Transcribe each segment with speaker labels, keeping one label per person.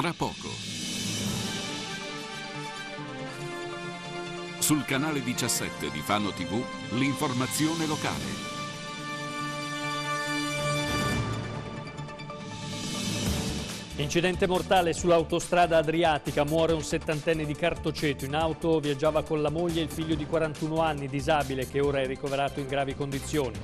Speaker 1: tra poco. Sul canale 17 di Fano TV, l'informazione locale.
Speaker 2: Incidente mortale sull'autostrada Adriatica, muore un settantenne di Cartoceto. In auto viaggiava con la moglie e il figlio di 41 anni, disabile, che ora è ricoverato in gravi condizioni.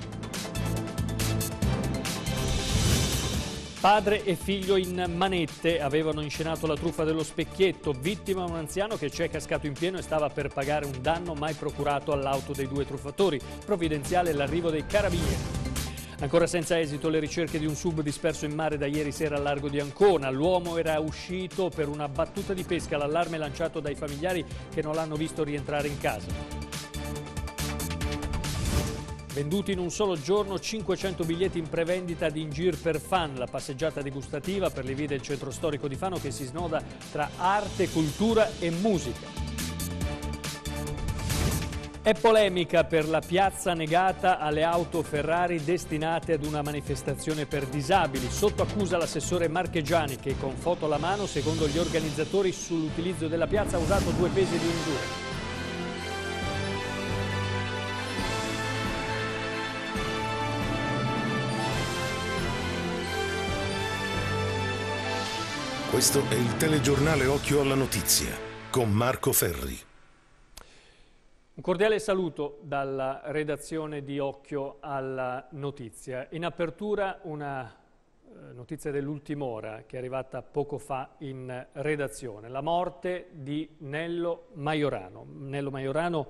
Speaker 2: Padre e figlio in manette avevano inscenato la truffa dello specchietto, vittima un anziano che ci è cascato in pieno e stava per pagare un danno mai procurato all'auto dei due truffatori. Provvidenziale l'arrivo dei carabinieri. Ancora senza esito le ricerche di un sub disperso in mare da ieri sera al largo di Ancona. L'uomo era uscito per una battuta di pesca, l'allarme lanciato dai familiari che non l'hanno visto rientrare in casa. Venduti in un solo giorno 500 biglietti in prevendita di Ingir per Fan, la passeggiata degustativa per le vie del centro storico di Fano che si snoda tra arte, cultura e musica. È polemica per la piazza negata alle auto Ferrari destinate ad una manifestazione per disabili. Sotto accusa l'assessore Marchegiani che con foto alla mano, secondo gli organizzatori, sull'utilizzo della piazza ha usato due pesi di misura. Questo è il telegiornale Occhio alla Notizia con Marco Ferri. Un cordiale saluto dalla redazione di Occhio alla Notizia. In apertura una eh, notizia dell'ultima ora che è arrivata poco fa in redazione. La morte di Nello Maiorano. Nello Maiorano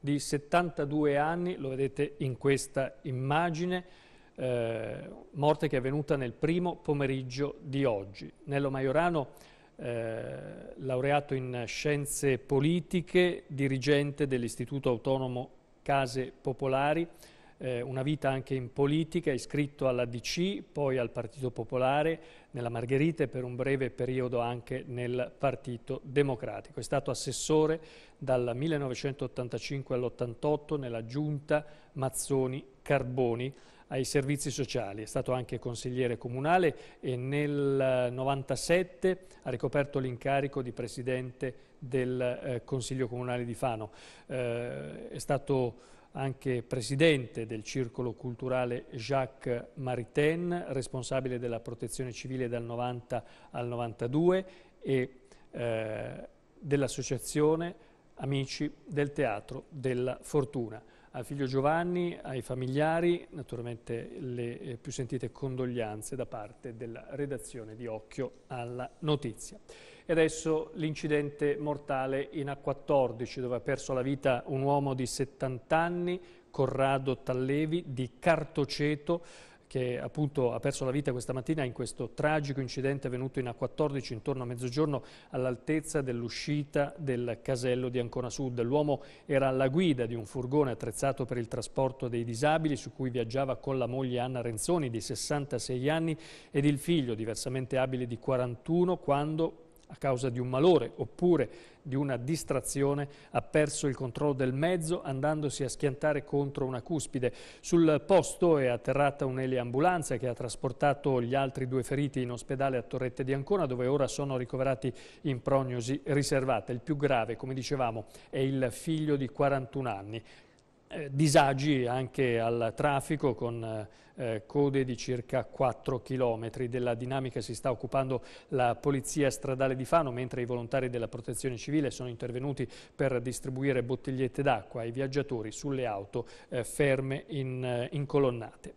Speaker 2: di 72 anni, lo vedete in questa immagine, eh, morte che è avvenuta nel primo pomeriggio di oggi. Nello Maiorano, eh, laureato in scienze politiche, dirigente dell'Istituto Autonomo Case Popolari, eh, una vita anche in politica, iscritto alla DC, poi al Partito Popolare, nella Margherita e per un breve periodo anche nel Partito Democratico. È stato assessore dal 1985 all'88 nella giunta Mazzoni-Carboni ai servizi sociali, è stato anche consigliere comunale e nel 1997 eh, ha ricoperto l'incarico di presidente del eh, Consiglio Comunale di Fano. Eh, è stato anche presidente del Circolo Culturale Jacques Maritain, responsabile della protezione civile dal 90 al 92 e eh, dell'associazione Amici del Teatro della Fortuna al figlio Giovanni, ai familiari, naturalmente le eh, più sentite condoglianze da parte della redazione di Occhio alla Notizia. E adesso l'incidente mortale in A14 dove ha perso la vita un uomo di 70 anni, Corrado Tallevi di Cartoceto, che appunto ha perso la vita questa mattina in questo tragico incidente avvenuto in A14 intorno a mezzogiorno all'altezza dell'uscita del casello di Ancona Sud. L'uomo era alla guida di un furgone attrezzato per il trasporto dei disabili su cui viaggiava con la moglie Anna Renzoni di 66 anni ed il figlio diversamente abile di 41 quando a causa di un malore oppure di una distrazione ha perso il controllo del mezzo andandosi a schiantare contro una cuspide. Sul posto è atterrata un'eliambulanza che ha trasportato gli altri due feriti in ospedale a Torrette di Ancona dove ora sono ricoverati in prognosi riservata. Il più grave, come dicevamo, è il figlio di 41 anni eh, disagi anche al traffico con eh, code di circa 4 km. Della dinamica si sta occupando la Polizia Stradale di Fano, mentre i volontari della Protezione Civile sono intervenuti per distribuire bottigliette d'acqua ai viaggiatori sulle auto eh, ferme in, eh, in colonnate.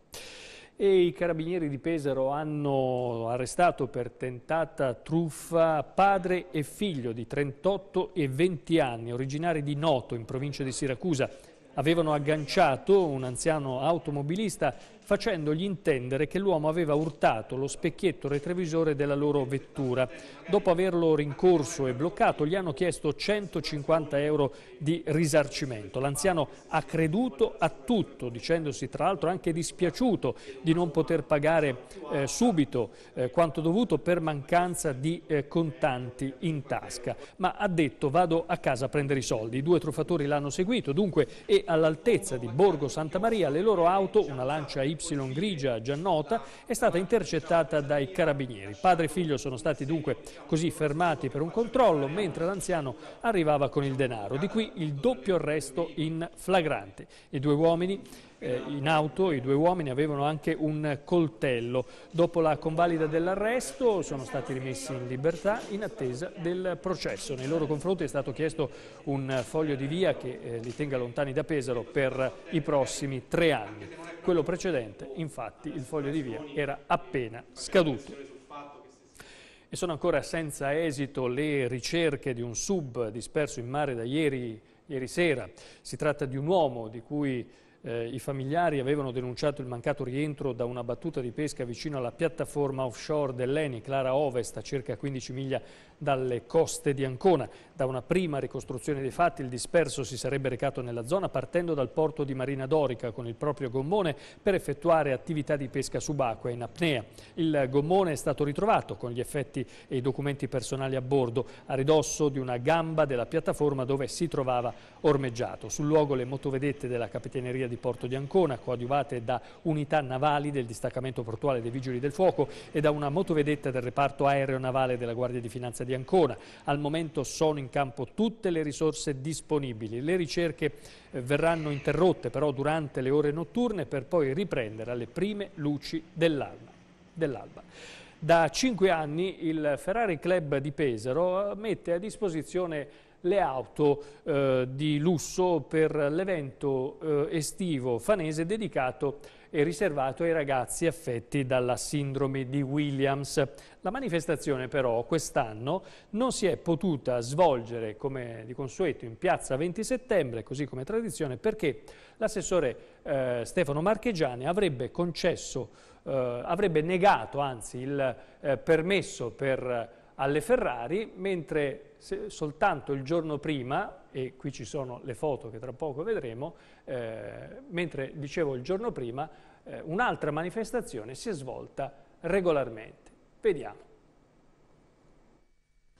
Speaker 2: E i carabinieri di Pesaro hanno arrestato per tentata truffa padre e figlio di 38 e 20 anni, originari di Noto in provincia di Siracusa avevano agganciato un anziano automobilista facendogli intendere che l'uomo aveva urtato lo specchietto retrovisore della loro vettura. Dopo averlo rincorso e bloccato gli hanno chiesto 150 euro di risarcimento. L'anziano ha creduto a tutto, dicendosi tra l'altro anche dispiaciuto di non poter pagare eh, subito eh, quanto dovuto per mancanza di eh, contanti in tasca. Ma ha detto vado a casa a prendere i soldi. I due truffatori l'hanno seguito dunque e all'altezza di Borgo Santa Maria le loro auto, una Lancia IP, Y grigia già nota è stata intercettata dai carabinieri. Padre e figlio sono stati dunque così fermati per un controllo mentre l'anziano arrivava con il denaro, di qui il doppio arresto in flagrante. I due uomini eh, in auto i due uomini avevano anche un coltello. Dopo la convalida dell'arresto sono stati rimessi in libertà in attesa del processo. Nei loro confronti è stato chiesto un foglio di via che eh, li tenga lontani da Pesaro per i prossimi tre anni. Quello precedente, infatti, il foglio di via era appena scaduto e sono ancora senza esito le ricerche di un sub disperso in mare da ieri, ieri, sera. Si tratta di un uomo di cui eh, I familiari avevano denunciato il mancato rientro da una battuta di pesca vicino alla piattaforma offshore dell'Eni, Clara Ovest, a circa 15 miglia dalle coste di Ancona. Da una prima ricostruzione dei fatti il disperso si sarebbe recato nella zona partendo dal porto di Marina Dorica con il proprio gommone per effettuare attività di pesca subacquea in apnea. Il gommone è stato ritrovato con gli effetti e i documenti personali a bordo a ridosso di una gamba della piattaforma dove si trovava ormeggiato. Sul luogo le motovedette della Capitaneria di Porto di Ancona coadiuvate da unità navali del distaccamento portuale dei Vigili del Fuoco e da una motovedetta del reparto aeronavale della Guardia di Finanza di Ancona. Al momento sono in in campo tutte le risorse disponibili. Le ricerche eh, verranno interrotte però durante le ore notturne per poi riprendere alle prime luci dell'alba. Dell da cinque anni il Ferrari Club di Pesaro eh, mette a disposizione le auto eh, di lusso per l'evento eh, estivo fanese dedicato e riservato ai ragazzi affetti dalla sindrome di Williams. La manifestazione però quest'anno non si è potuta svolgere come di consueto in piazza 20 settembre, così come tradizione, perché l'assessore eh, Stefano Marchegiani avrebbe concesso, eh, avrebbe negato anzi il eh, permesso per eh, alle Ferrari, mentre soltanto il giorno prima, e qui ci sono le foto che tra poco vedremo, eh, mentre dicevo il giorno prima, eh, un'altra manifestazione si è svolta regolarmente. Vediamo.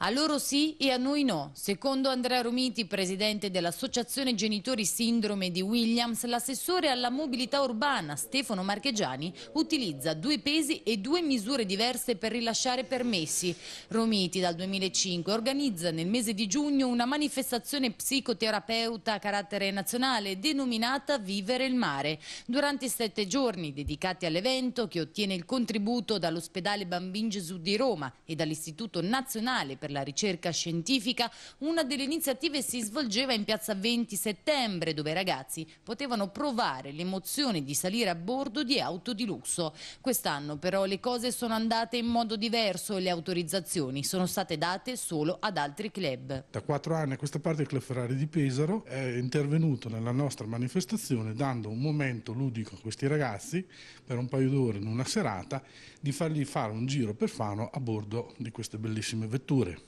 Speaker 3: A loro sì e a noi no. Secondo Andrea Romiti, presidente dell'Associazione Genitori Sindrome di Williams, l'assessore alla mobilità urbana Stefano Marchegiani utilizza due pesi e due misure diverse per rilasciare permessi. Romiti dal 2005 organizza nel mese di giugno una manifestazione psicoterapeuta a carattere nazionale denominata Vivere il mare. Durante sette giorni dedicati all'evento che ottiene il contributo dall'ospedale Bambin Gesù di Roma e dall'Istituto Nazionale per la ricerca scientifica, una delle iniziative si svolgeva in piazza 20 settembre, dove i ragazzi potevano provare l'emozione di salire a bordo di auto di lusso. Quest'anno però le cose sono andate in modo diverso e le autorizzazioni sono state date solo ad altri club.
Speaker 4: Da quattro anni a questa parte il Club Ferrari di Pesaro è intervenuto nella nostra manifestazione dando un momento ludico a questi ragazzi per un paio d'ore in una serata di fargli fare un giro per Fano a bordo di queste bellissime vetture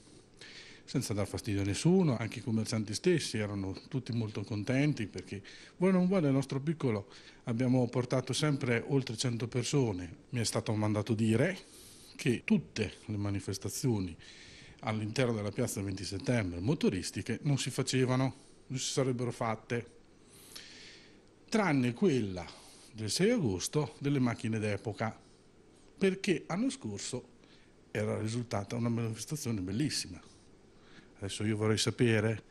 Speaker 4: senza dar fastidio a nessuno, anche i commercianti stessi erano tutti molto contenti perché vuoi non vuoi nel nostro piccolo abbiamo portato sempre oltre 100 persone, mi è stato mandato dire che tutte le manifestazioni all'interno della piazza 20 settembre motoristiche non si facevano, non si sarebbero fatte, tranne quella del 6 agosto delle macchine d'epoca, perché l'anno scorso era risultata una manifestazione bellissima. Adesso io vorrei sapere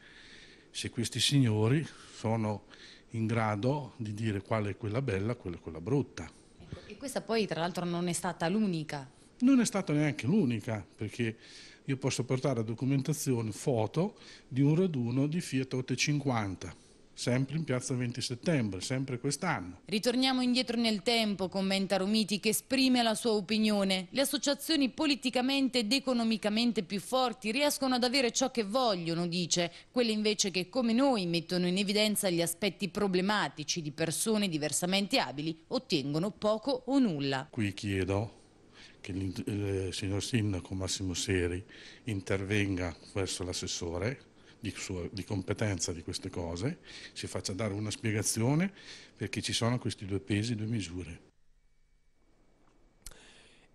Speaker 4: se questi signori sono in grado di dire quale è quella bella, quella è quella brutta.
Speaker 3: Ecco, e questa poi tra l'altro non è stata l'unica.
Speaker 4: Non è stata neanche l'unica, perché io posso portare a documentazione foto di un raduno di Fiat 850 sempre in piazza 20 settembre, sempre quest'anno.
Speaker 3: Ritorniamo indietro nel tempo, commenta Romiti che esprime la sua opinione. Le associazioni politicamente ed economicamente più forti riescono ad avere ciò che vogliono, dice, quelle invece che come noi mettono in evidenza gli aspetti problematici di persone diversamente abili ottengono poco o nulla.
Speaker 4: Qui chiedo che il eh, signor sindaco Massimo Seri intervenga verso l'assessore di, sua, di competenza di queste cose, si faccia dare una spiegazione perché ci sono questi due pesi e due misure.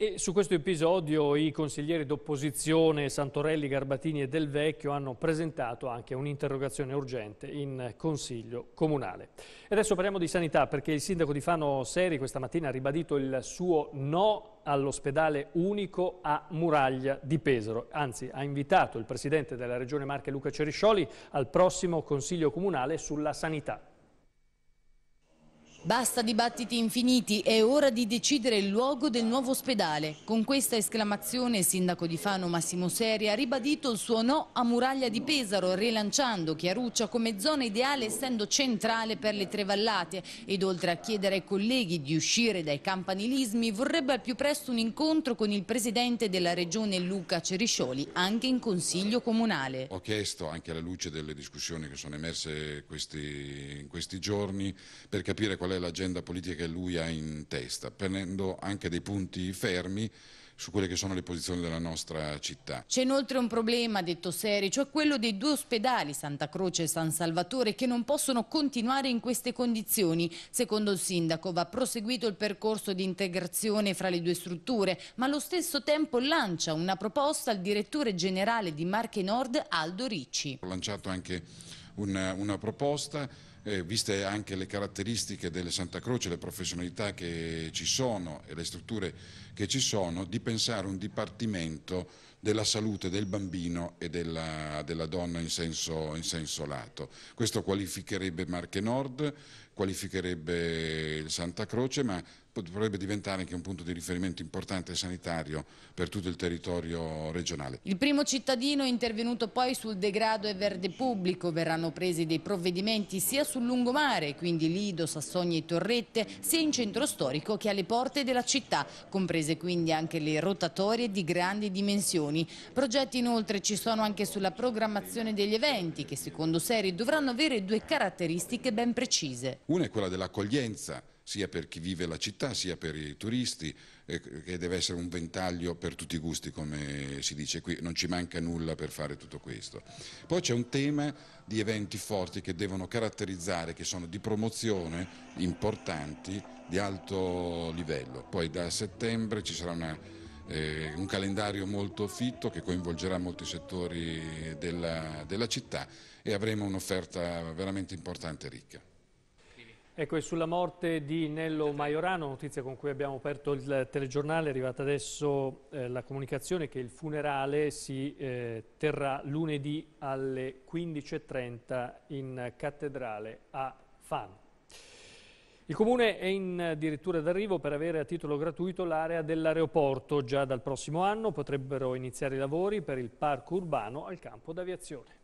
Speaker 2: E su questo episodio i consiglieri d'opposizione Santorelli, Garbatini e Del Vecchio hanno presentato anche un'interrogazione urgente in Consiglio Comunale. E adesso parliamo di sanità perché il sindaco di Fano Seri questa mattina ha ribadito il suo no all'ospedale unico a Muraglia di Pesaro. Anzi, ha invitato il presidente della Regione Marche Luca Ceriscioli al prossimo Consiglio Comunale sulla sanità.
Speaker 3: Basta dibattiti infiniti, è ora di decidere il luogo del nuovo ospedale. Con questa esclamazione il sindaco di Fano Massimo Seri ha ribadito il suo no a Muraglia di Pesaro, rilanciando Chiaruccia come zona ideale essendo centrale per le tre vallate ed oltre a chiedere ai colleghi di uscire dai campanilismi vorrebbe al più presto un incontro con il presidente della regione Luca Ceriscioli anche in consiglio comunale.
Speaker 1: Ho chiesto anche alla luce delle discussioni che sono emerse questi, in questi giorni per capire qual è è l'agenda politica che lui ha in testa, prendendo anche dei punti fermi su quelle che sono le posizioni della nostra città.
Speaker 3: C'è inoltre un problema, detto Seri, cioè quello dei due ospedali, Santa Croce e San Salvatore, che non possono continuare in queste condizioni. Secondo il sindaco va proseguito il percorso di integrazione fra le due strutture, ma allo stesso tempo lancia una proposta al direttore generale di Marche Nord, Aldo Ricci.
Speaker 1: Ho lanciato anche una, una proposta eh, viste anche le caratteristiche delle Santa Croce, le professionalità che ci sono e le strutture che ci sono, di pensare un dipartimento della salute del bambino e della, della donna in senso, in senso lato. Questo qualificherebbe Marche Nord, qualificherebbe il Santa Croce, ma potrebbe diventare anche un punto di riferimento importante sanitario per tutto il territorio regionale.
Speaker 3: Il primo cittadino è intervenuto poi sul degrado e verde pubblico, verranno presi dei provvedimenti sia sul lungomare, quindi Lido, Sassogni e Torrette, sia in centro storico che alle porte della città, comprese quindi anche le rotatorie di grandi dimensioni. Progetti inoltre ci sono anche sulla programmazione degli eventi che secondo Seri dovranno avere due caratteristiche ben precise.
Speaker 1: Una è quella dell'accoglienza sia per chi vive la città, sia per i turisti, eh, che deve essere un ventaglio per tutti i gusti, come si dice qui, non ci manca nulla per fare tutto questo. Poi c'è un tema di eventi forti che devono caratterizzare, che sono di promozione, importanti, di alto livello. Poi da settembre ci sarà una, eh, un calendario molto fitto che coinvolgerà molti settori della, della città e avremo un'offerta veramente importante e ricca.
Speaker 2: Ecco, e sulla morte di Nello Maiorano, notizia con cui abbiamo aperto il telegiornale, è arrivata adesso eh, la comunicazione che il funerale si eh, terrà lunedì alle 15.30 in cattedrale a Fano. Il Comune è in dirittura d'arrivo per avere a titolo gratuito l'area dell'aeroporto. Già dal prossimo anno potrebbero iniziare i lavori per il parco urbano al campo d'aviazione.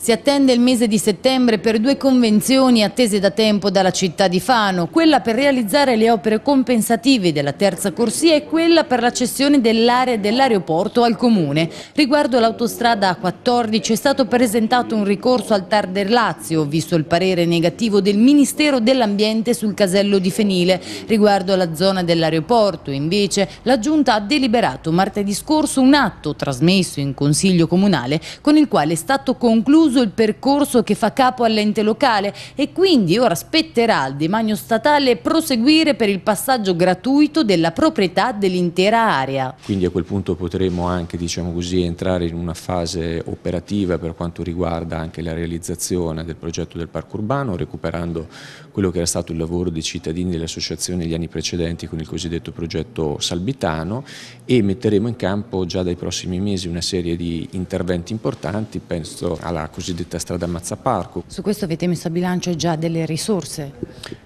Speaker 3: Si attende il mese di settembre per due convenzioni attese da tempo dalla città di Fano, quella per realizzare le opere compensative della terza corsia e quella per la cessione dell'area dell'aeroporto al comune. Riguardo l'autostrada A14 è stato presentato un ricorso al TAR del Lazio, visto il parere negativo del Ministero dell'Ambiente sul casello di Fenile. Riguardo la zona dell'aeroporto, invece, la Giunta ha deliberato martedì scorso un atto trasmesso in Consiglio Comunale con il quale è stato stato concluso il percorso che fa capo all'ente locale e quindi ora spetterà al demanio statale proseguire per il passaggio gratuito della proprietà dell'intera area.
Speaker 5: Quindi a quel punto potremo anche diciamo così, entrare in una fase operativa per quanto riguarda anche la realizzazione del progetto del parco urbano, recuperando quello che era stato il lavoro dei cittadini e delle associazioni negli anni precedenti con il cosiddetto progetto Salbitano e metteremo in campo già dai prossimi mesi una serie di interventi importanti, penso questo alla cosiddetta strada Mazzaparco. Su questo
Speaker 3: avete messo a bilancio già delle risorse?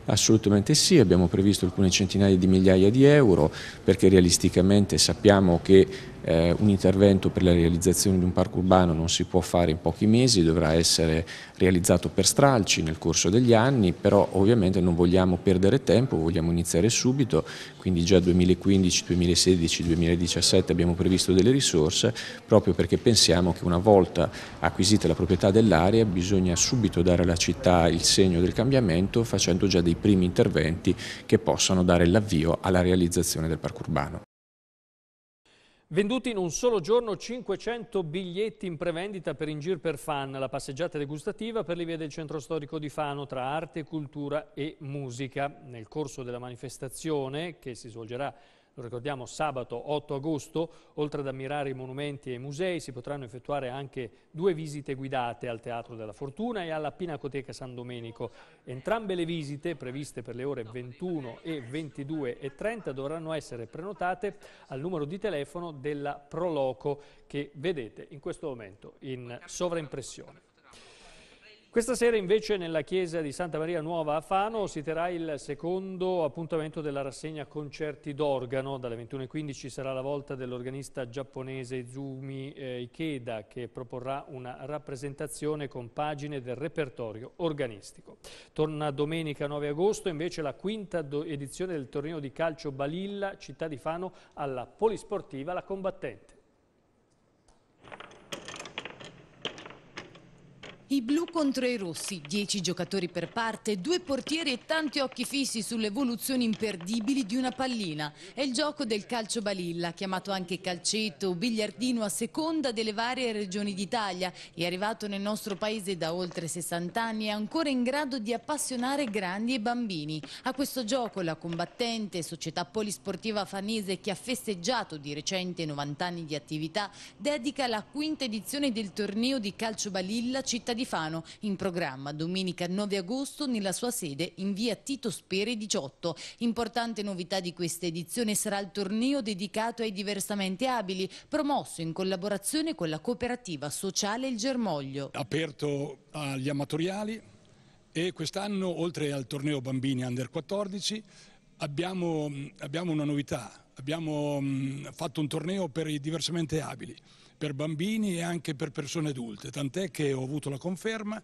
Speaker 5: Assolutamente sì, abbiamo previsto alcune centinaia di migliaia di euro perché realisticamente sappiamo che eh, un intervento per la realizzazione di un parco urbano non si può fare in pochi mesi, dovrà essere realizzato per stralci nel corso degli anni, però ovviamente non vogliamo perdere tempo, vogliamo iniziare subito, quindi già 2015, 2016, 2017 abbiamo previsto delle risorse proprio perché pensiamo che una volta acquisita la proprietà dell'area bisogna subito dare alla città il segno del cambiamento facendo già dei primi interventi che possano dare l'avvio alla realizzazione del parco urbano.
Speaker 2: Venduti in un solo giorno 500 biglietti in prevendita per In Gir per Fan, la passeggiata degustativa per le vie del centro storico di Fano tra arte, cultura e musica. Nel corso della manifestazione, che si svolgerà lo ricordiamo sabato 8 agosto, oltre ad ammirare i monumenti e i musei, si potranno effettuare anche due visite guidate al Teatro della Fortuna e alla Pinacoteca San Domenico. Entrambe le visite, previste per le ore 21 e 22 e 30, dovranno essere prenotate al numero di telefono della Proloco che vedete in questo momento in sovraimpressione. Questa sera invece nella chiesa di Santa Maria Nuova a Fano si terrà il secondo appuntamento della rassegna concerti d'organo. Dalle 21.15 sarà la volta dell'organista giapponese Izumi eh, Ikeda che proporrà una rappresentazione con pagine del repertorio organistico. Torna domenica 9 agosto invece la quinta edizione del torneo di calcio Balilla, città di Fano, alla Polisportiva La Combattente.
Speaker 3: I blu contro i rossi, 10 giocatori per parte, due portieri e tanti occhi fissi sulle evoluzioni imperdibili di una pallina. È il gioco del calcio balilla, chiamato anche calcetto o biliardino a seconda delle varie regioni d'Italia. È arrivato nel nostro paese da oltre 60 anni e ancora in grado di appassionare grandi e bambini. A questo gioco la combattente, società polisportiva fanese che ha festeggiato di recente 90 anni di attività, dedica la quinta edizione del torneo di calcio balilla cittadino di Fano, in programma domenica 9 agosto nella sua sede in via Tito Spere 18. Importante novità di questa edizione sarà il torneo dedicato ai diversamente abili, promosso in collaborazione con la cooperativa sociale Il Germoglio.
Speaker 1: Aperto agli amatoriali e quest'anno oltre al torneo bambini under 14 abbiamo, abbiamo una novità, abbiamo mm, fatto un torneo per i diversamente abili, per bambini e anche per persone adulte, tant'è che ho avuto la conferma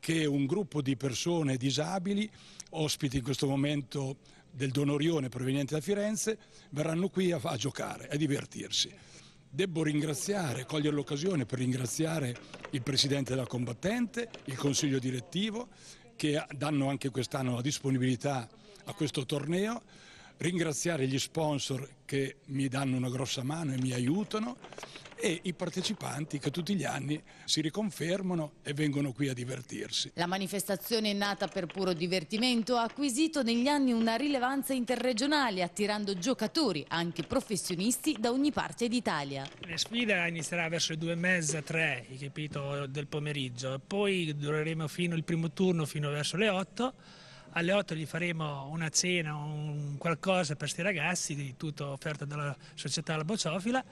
Speaker 1: che un gruppo di persone disabili, ospiti in questo momento del Donorione proveniente da Firenze, verranno qui a, a giocare, a divertirsi. Devo ringraziare, cogliere l'occasione per ringraziare il Presidente della Combattente, il Consiglio Direttivo, che danno anche quest'anno la disponibilità a questo torneo, ringraziare gli sponsor che mi danno una grossa mano e mi aiutano e i partecipanti che tutti gli anni si riconfermano e vengono qui a divertirsi.
Speaker 3: La manifestazione è nata per puro divertimento ha acquisito negli anni una rilevanza interregionale attirando giocatori, anche professionisti, da ogni parte d'Italia.
Speaker 2: La sfida inizierà verso le due e mezza, tre, capito, del pomeriggio, poi dureremo fino al primo turno, fino verso le otto alle 8 gli faremo una cena, un qualcosa per questi ragazzi, di tutto offerto dalla società La Bociofila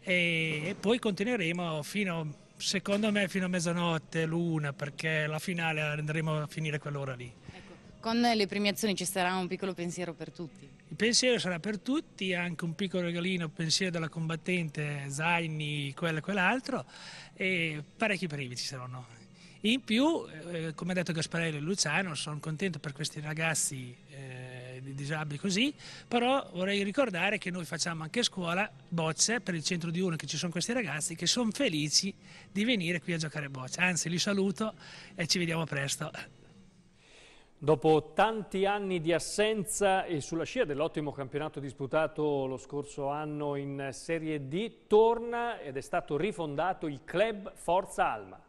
Speaker 2: e, e poi continueremo fino, secondo me, fino a mezzanotte, l'una, perché la finale andremo a finire quell'ora lì. Ecco,
Speaker 3: con le premiazioni ci sarà un piccolo pensiero per tutti?
Speaker 2: Il pensiero sarà per tutti, anche un piccolo regalino, pensiero della combattente, zaini, quello e quell'altro, e parecchi premi ci saranno. In più, eh, eh, come ha detto Gasparello e Luciano, sono contento per questi ragazzi eh, disabili così, però vorrei ricordare che noi facciamo anche scuola, bocce, per il centro di uno che ci sono questi ragazzi che sono felici di venire qui a giocare bocce. Anzi, li saluto e ci vediamo presto. Dopo tanti anni di assenza e sulla scia dell'ottimo campionato disputato lo scorso anno in Serie D, torna ed è stato rifondato il club Forza Alma.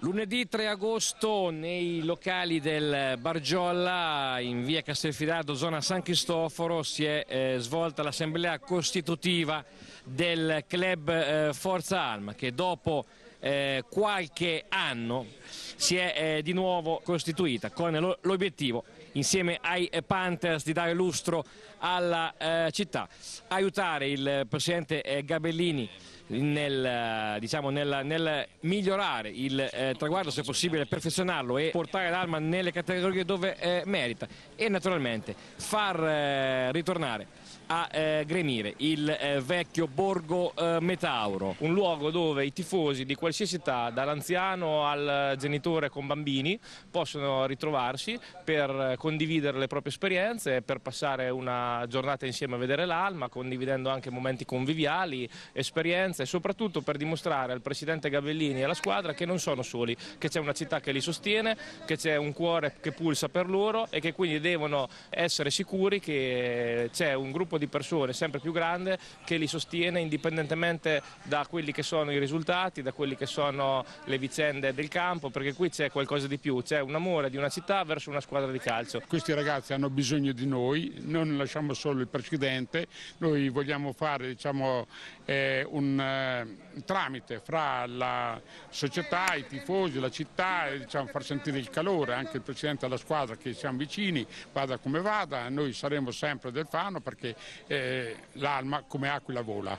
Speaker 2: Lunedì 3 agosto nei locali del Bargiolla in via Castelfidardo, zona San Cristoforo, si è eh, svolta l'assemblea costitutiva del club eh, Forza Alma che dopo eh, qualche anno si è eh, di nuovo costituita con l'obiettivo insieme ai Panthers di dare lustro alla eh, città. Aiutare il presidente eh, Gabellini nel, eh, diciamo, nel, nel, migliorare il eh, traguardo se possibile perfezionarlo e portare l'arma nelle categorie dove eh, merita e naturalmente far eh, ritornare a eh, gremire il eh, vecchio Borgo eh, Metauro, un luogo dove i tifosi di qualsiasi età, dall'anziano al genitore con bambini, possono ritrovarsi per eh, condividere le proprie esperienze, per passare una giornata insieme a vedere l'Alma, condividendo anche momenti conviviali, esperienze e soprattutto per dimostrare al presidente Gabellini e alla squadra che non sono soli, che c'è una città che li sostiene, che c'è un cuore che pulsa per loro e che quindi devono essere sicuri che c'è un gruppo gruppo di persone sempre più grande che li sostiene indipendentemente da quelli che sono i risultati, da quelli che sono le vicende del campo, perché qui c'è qualcosa di più, c'è un amore di una città verso una squadra di calcio. Questi ragazzi hanno bisogno di
Speaker 1: noi, non lasciamo solo il Presidente, noi vogliamo fare diciamo, eh, un eh, tramite fra la società, i tifosi, la città, e, diciamo, far sentire il calore, anche il presidente della squadra che siamo vicini, vada come vada, noi
Speaker 2: saremo sempre del Fano perché eh, l'Alma come aquila vola.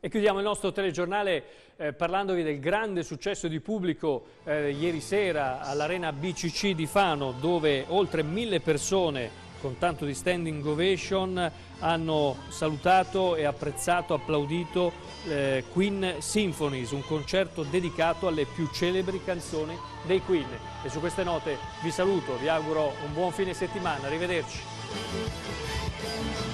Speaker 2: E chiudiamo il nostro telegiornale eh, parlandovi del grande successo di pubblico eh, ieri sera all'arena BCC di Fano dove oltre mille persone con tanto di standing ovation hanno salutato e apprezzato, applaudito eh, Queen Symphonies, un concerto dedicato alle più celebri canzoni dei Queen. E su queste note vi saluto, vi auguro un buon fine settimana, arrivederci. Thank you.